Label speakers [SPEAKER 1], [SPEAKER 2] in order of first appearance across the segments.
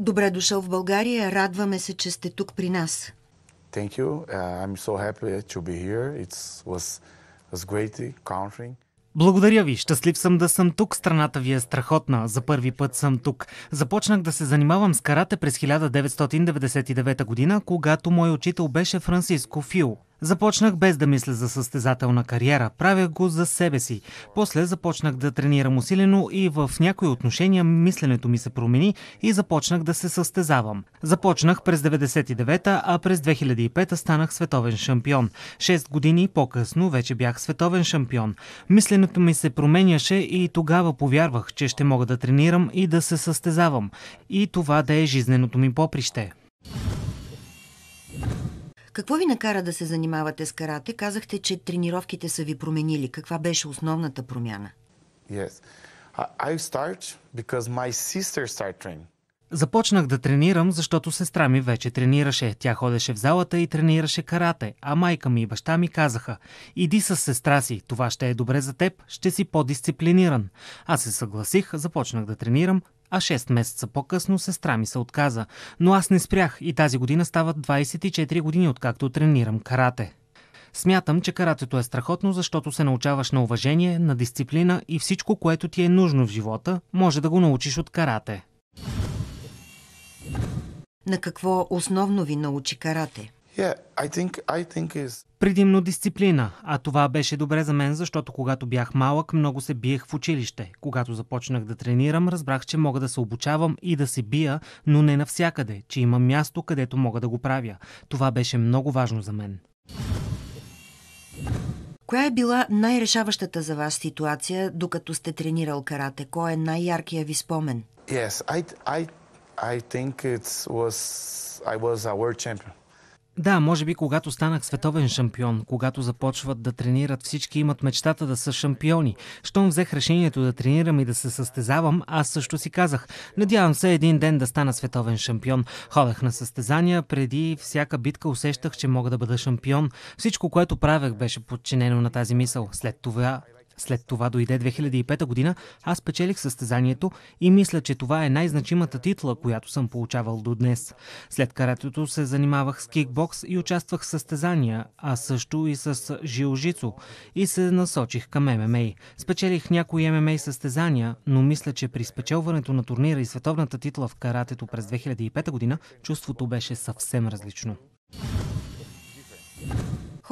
[SPEAKER 1] Добре дошъл в България. Радваме се, че сте тук при нас.
[SPEAKER 2] Thank you. Uh, I'm so happy to be here. It was, was great
[SPEAKER 3] Благодаря ви. Щастлив съм да съм тук. Страната ви е страхотна. За първи път съм тук. Започнах да се занимавам с карате през 1999 година, когато мой учител беше Франциско Фил. Започнах без да мисля за състезателна кариера. Правях го за себе си. После започнах да тренирам усилено и в някои отношения мисленето ми се промени и започнах да се състезавам. Започнах през 99-та, а през 2005-та станах световен шампион. Шест години по-късно вече бях световен шампион. Мисленето ми се променяше и тогава повярвах, че ще мога да тренирам и да се състезавам. И това да е жизненото ми поприще.
[SPEAKER 1] Какво ви накара да се занимавате с карате? Казахте, че тренировките са ви променили. Каква беше основната промяна?
[SPEAKER 2] Yes. I start because my sister
[SPEAKER 3] training. Започнах да тренирам, защото сестра ми вече тренираше. Тя ходеше в залата и тренираше карате, а майка ми и баща ми казаха «Иди с сестра си, това ще е добре за теб, ще си по-дисциплиниран». Аз се съгласих, започнах да тренирам, а 6 месеца по-късно сестра ми се отказа. Но аз не спрях и тази година стават 24 години откакто тренирам карате. Смятам, че каратето е страхотно, защото се научаваш на уважение, на дисциплина и всичко, което ти е нужно в живота, може да го научиш от карате.
[SPEAKER 1] На какво основно ви научи карате? Yeah, I think,
[SPEAKER 2] I think is...
[SPEAKER 3] Предимно дисциплина, а това беше добре за мен, защото когато бях малък, много се биех в училище. Когато започнах да тренирам, разбрах, че мога да се обучавам и да се бия, но не навсякъде, че има място, където мога да го правя. Това беше много важно за мен.
[SPEAKER 1] Коя е била най-решаващата за вас ситуация, докато сте тренирал карате? Кой е най-яркия ви спомен?
[SPEAKER 3] Yes, I,
[SPEAKER 2] I, I think it was, I was a world champion.
[SPEAKER 3] Да, може би когато станах световен шампион, когато започват да тренират всички имат мечтата да са шампиони. Щом взех решението да тренирам и да се състезавам, аз също си казах. Надявам се един ден да стана световен шампион. Ходех на състезания, преди всяка битка усещах, че мога да бъда шампион. Всичко, което правех, беше подчинено на тази мисъл. След това след това дойде 2005 година, аз печелих състезанието и мисля, че това е най-значимата титла, която съм получавал до днес. След каратето се занимавах с кикбокс и участвах в състезания, а също и с жилжицо и се насочих към ММА. Спечелих някои ММА състезания, но мисля, че при спечелването на турнира и световната титла в каратето през 2005 година, чувството беше съвсем различно.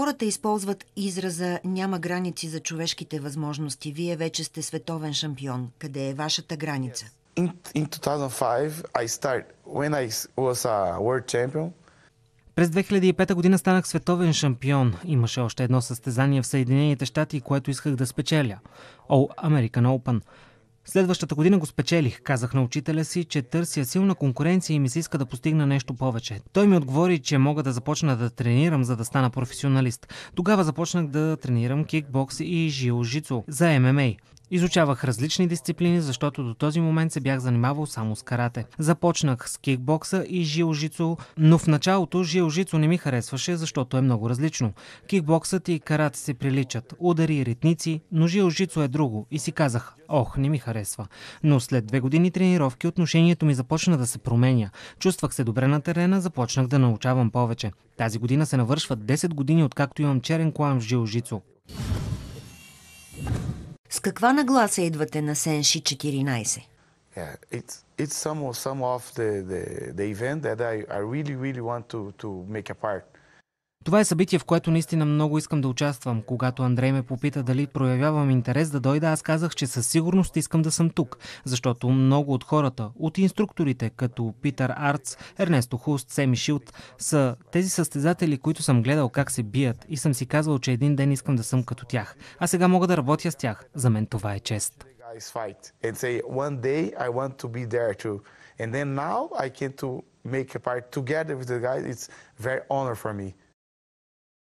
[SPEAKER 1] Хората използват израза «няма граници за човешките възможности». Вие вече сте световен шампион. Къде е вашата граница?
[SPEAKER 2] In, in 2005 I when I was a world champion.
[SPEAKER 3] През 2005 година станах световен шампион. Имаше още едно състезание в Съединените щати, което исках да спечеля. All American Open. Следващата година го спечелих. Казах на учителя си, че търся силна конкуренция и ми се иска да постигна нещо повече. Той ми отговори, че мога да започна да тренирам, за да стана професионалист. Тогава започнах да тренирам кикбокс и жилжицо за ММА. Изучавах различни дисциплини, защото до този момент се бях занимавал само с карате. Започнах с кикбокса и жилжицо, но в началото жилжицо не ми харесваше, защото е много различно. Кикбоксът и карате се приличат, удари и ритници, но жилжицо е друго и си казах, ох, не ми харесва. Но след две години тренировки отношението ми започна да се променя. Чувствах се добре на терена, започнах да научавам повече. Тази година се навършват 10 години откакто имам черен клан в жилжицо.
[SPEAKER 1] каква нагласа идвате на Сенши 14? Yeah, it's it's some
[SPEAKER 2] some of the the, the event that I, I really really want to to make a part.
[SPEAKER 3] Това е събитие, в което наистина много искам да участвам. Когато Андрей ме попита дали проявявам интерес да дойда, аз казах, че със сигурност искам да съм тук, защото много от хората, от инструкторите, като Питър Арц, Ернесто Хуст, Семи Шилт, са тези състезатели, които съм гледал как се бият и съм си казвал, че един ден искам да съм като тях. А сега мога да работя с тях. За мен това е чест.
[SPEAKER 2] make a part together with the guys. It's very honor for me.